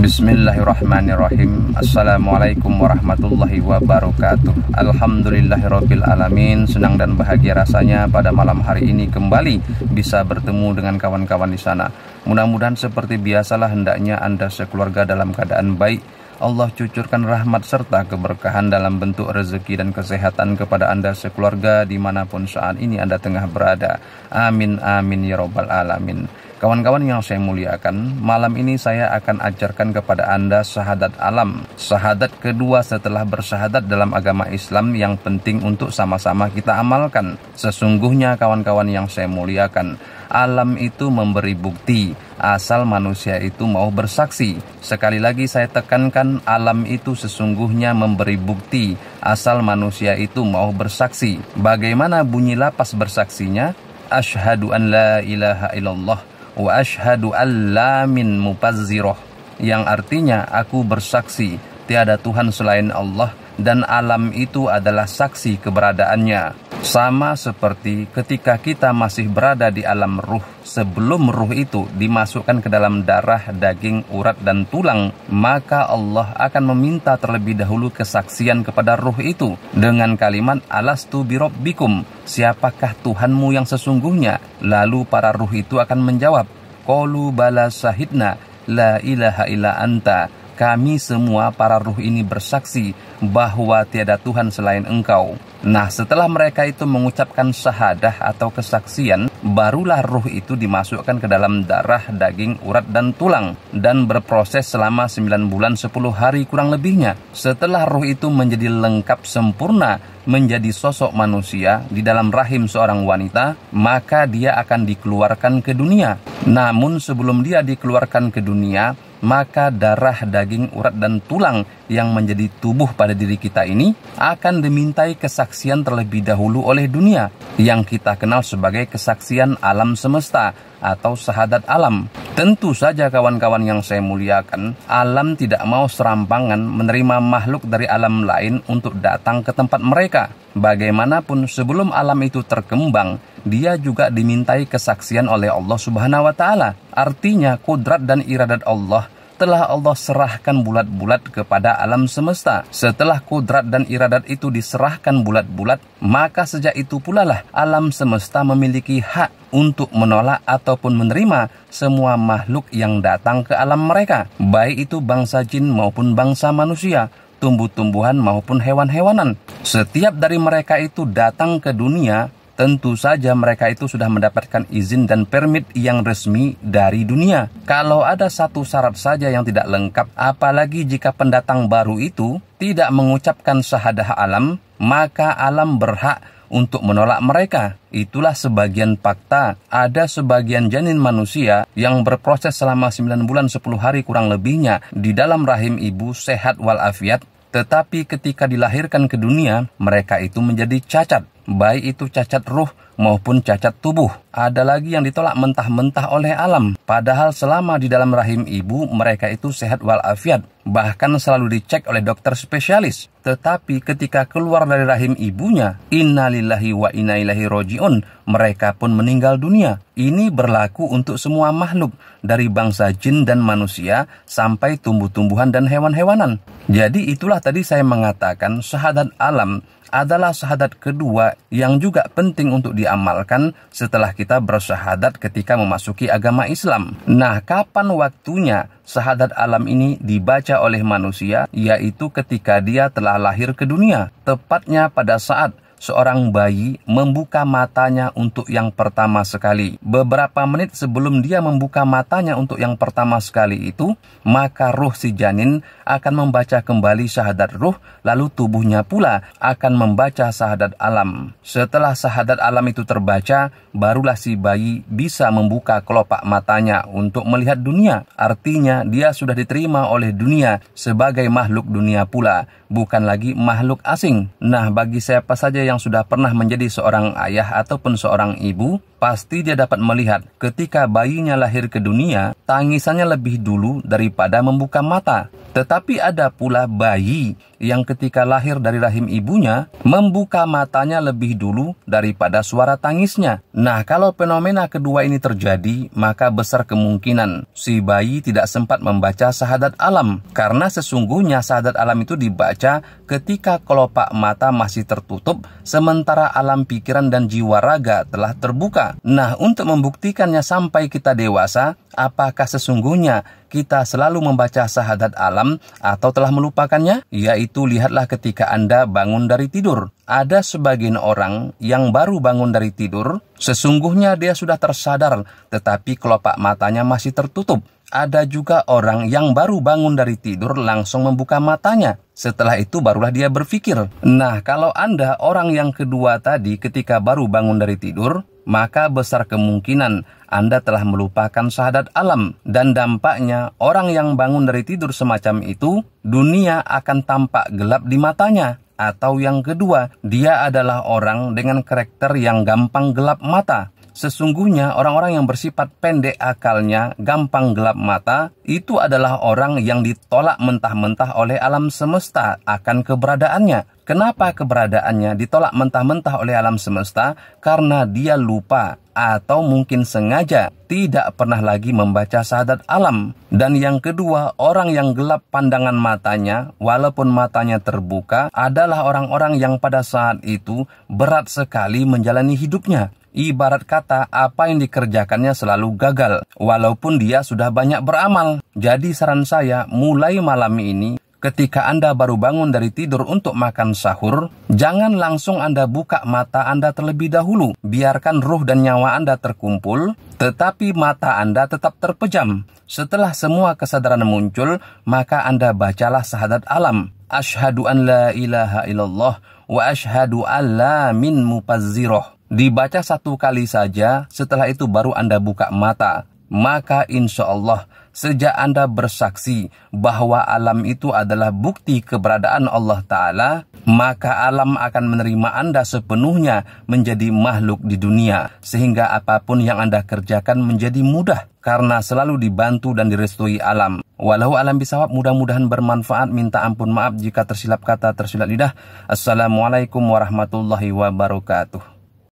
Bismillahirrahmanirrahim Assalamualaikum warahmatullahi wabarakatuh Alhamdulillahirrahmanirrahim Senang dan bahagia rasanya pada malam hari ini kembali bisa bertemu dengan kawan-kawan di sana Mudah-mudahan seperti biasalah hendaknya Anda sekeluarga dalam keadaan baik Allah cucurkan rahmat serta keberkahan dalam bentuk rezeki dan kesehatan kepada Anda sekeluarga dimanapun saat ini Anda tengah berada. Amin, amin, ya robbal alamin. Kawan-kawan yang saya muliakan, malam ini saya akan ajarkan kepada Anda syahadat alam. Syahadat kedua setelah bersyahadat dalam agama Islam yang penting untuk sama-sama kita amalkan. Sesungguhnya kawan-kawan yang saya muliakan, alam itu memberi bukti asal manusia itu mau bersaksi. Sekali lagi saya tekankan alam itu sesungguhnya memberi bukti asal manusia itu mau bersaksi. Bagaimana bunyi lapas bersaksinya? Ashadu an la ilaha illallah wa ashadu alla min mupazziroh yang artinya aku bersaksi tiada Tuhan selain Allah dan alam itu adalah saksi keberadaannya sama seperti ketika kita masih berada di alam ruh, sebelum ruh itu dimasukkan ke dalam darah, daging, urat, dan tulang, maka Allah akan meminta terlebih dahulu kesaksian kepada ruh itu dengan kalimat alastu birobbikum, siapakah Tuhanmu yang sesungguhnya? Lalu para ruh itu akan menjawab, Kolu bala sahidna, la ilaha illa anta, kami semua para ruh ini bersaksi bahwa tiada Tuhan selain engkau. Nah, setelah mereka itu mengucapkan syahadah atau kesaksian, barulah ruh itu dimasukkan ke dalam darah, daging, urat, dan tulang, dan berproses selama 9 bulan 10 hari kurang lebihnya. Setelah ruh itu menjadi lengkap sempurna, menjadi sosok manusia di dalam rahim seorang wanita, maka dia akan dikeluarkan ke dunia. Namun sebelum dia dikeluarkan ke dunia, maka darah, daging, urat, dan tulang yang menjadi tubuh pada diri kita ini akan dimintai kesaksian terlebih dahulu oleh dunia yang kita kenal sebagai kesaksian alam semesta atau sahadat alam. Tentu saja kawan-kawan yang saya muliakan, alam tidak mau serampangan menerima makhluk dari alam lain untuk datang ke tempat mereka. Bagaimanapun sebelum alam itu terkembang, dia juga dimintai kesaksian oleh Allah Subhanahu wa taala. Artinya kudrat dan iradat Allah telah Allah serahkan bulat-bulat kepada alam semesta. Setelah kudrat dan iradat itu diserahkan bulat-bulat, maka sejak itu pula lah alam semesta memiliki hak untuk menolak ataupun menerima semua makhluk yang datang ke alam mereka, baik itu bangsa jin maupun bangsa manusia, tumbuh-tumbuhan maupun hewan-hewanan. Setiap dari mereka itu datang ke dunia tentu saja mereka itu sudah mendapatkan izin dan permit yang resmi dari dunia. Kalau ada satu syarat saja yang tidak lengkap, apalagi jika pendatang baru itu tidak mengucapkan syahadah alam, maka alam berhak untuk menolak mereka. Itulah sebagian fakta. Ada sebagian janin manusia yang berproses selama 9 bulan 10 hari kurang lebihnya di dalam rahim ibu sehat walafiat, tetapi ketika dilahirkan ke dunia, mereka itu menjadi cacat baik itu cacat ruh maupun cacat tubuh. Ada lagi yang ditolak mentah-mentah oleh alam, padahal selama di dalam rahim ibu mereka itu sehat walafiat, bahkan selalu dicek oleh dokter spesialis. Tetapi ketika keluar dari rahim ibunya, innalillahi wa inna ilaihi rojiun, mereka pun meninggal dunia. Ini berlaku untuk semua makhluk, dari bangsa jin dan manusia sampai tumbuh-tumbuhan dan hewan-hewanan. Jadi itulah tadi saya mengatakan syahadat alam adalah syahadat kedua yang juga penting untuk di diamalkan setelah kita bersyahadat ketika memasuki agama Islam. Nah, kapan waktunya syahadat alam ini dibaca oleh manusia, yaitu ketika dia telah lahir ke dunia, tepatnya pada saat seorang bayi membuka matanya untuk yang pertama sekali. Beberapa menit sebelum dia membuka matanya untuk yang pertama sekali itu, maka ruh si janin akan membaca kembali syahadat ruh, lalu tubuhnya pula akan membaca syahadat alam. Setelah syahadat alam itu terbaca, barulah si bayi bisa membuka kelopak matanya untuk melihat dunia. Artinya, dia sudah diterima oleh dunia sebagai makhluk dunia pula, bukan lagi makhluk asing. Nah, bagi siapa saja yang yang sudah pernah menjadi seorang ayah ataupun seorang ibu pasti dia dapat melihat ketika bayinya lahir ke dunia, tangisannya lebih dulu daripada membuka mata. Tetapi ada pula bayi yang ketika lahir dari rahim ibunya, membuka matanya lebih dulu daripada suara tangisnya. Nah, kalau fenomena kedua ini terjadi, maka besar kemungkinan si bayi tidak sempat membaca sahadat alam. Karena sesungguhnya sahadat alam itu dibaca ketika kelopak mata masih tertutup, sementara alam pikiran dan jiwa raga telah terbuka. Nah, untuk membuktikannya sampai kita dewasa, apakah sesungguhnya kita selalu membaca sahadat alam atau telah melupakannya? Yaitu lihatlah ketika Anda bangun dari tidur. Ada sebagian orang yang baru bangun dari tidur, sesungguhnya dia sudah tersadar, tetapi kelopak matanya masih tertutup ada juga orang yang baru bangun dari tidur langsung membuka matanya. Setelah itu barulah dia berpikir. Nah, kalau Anda orang yang kedua tadi ketika baru bangun dari tidur, maka besar kemungkinan Anda telah melupakan syahadat alam dan dampaknya orang yang bangun dari tidur semacam itu dunia akan tampak gelap di matanya atau yang kedua dia adalah orang dengan karakter yang gampang gelap mata Sesungguhnya orang-orang yang bersifat pendek akalnya, gampang gelap mata, itu adalah orang yang ditolak mentah-mentah oleh alam semesta akan keberadaannya Kenapa keberadaannya ditolak mentah-mentah oleh alam semesta? Karena dia lupa atau mungkin sengaja tidak pernah lagi membaca sadat alam. Dan yang kedua, orang yang gelap pandangan matanya, walaupun matanya terbuka, adalah orang-orang yang pada saat itu berat sekali menjalani hidupnya. Ibarat kata, apa yang dikerjakannya selalu gagal, walaupun dia sudah banyak beramal. Jadi, saran saya, mulai malam ini Ketika Anda baru bangun dari tidur untuk makan sahur, jangan langsung Anda buka mata Anda terlebih dahulu. Biarkan ruh dan nyawa Anda terkumpul, tetapi mata Anda tetap terpejam. Setelah semua kesadaran muncul, maka Anda bacalah sahadat alam. Ashadu an la ilaha illallah wa ashadu an la min mupazziroh. Dibaca satu kali saja, setelah itu baru Anda buka mata. Maka insya Allah sejak Anda bersaksi bahwa alam itu adalah bukti keberadaan Allah Ta'ala, maka alam akan menerima Anda sepenuhnya menjadi makhluk di dunia, sehingga apapun yang Anda kerjakan menjadi mudah karena selalu dibantu dan direstui alam. Walau alam bisawab mudah-mudahan bermanfaat, minta ampun maaf jika tersilap kata, tersilap lidah. Assalamualaikum warahmatullahi wabarakatuh.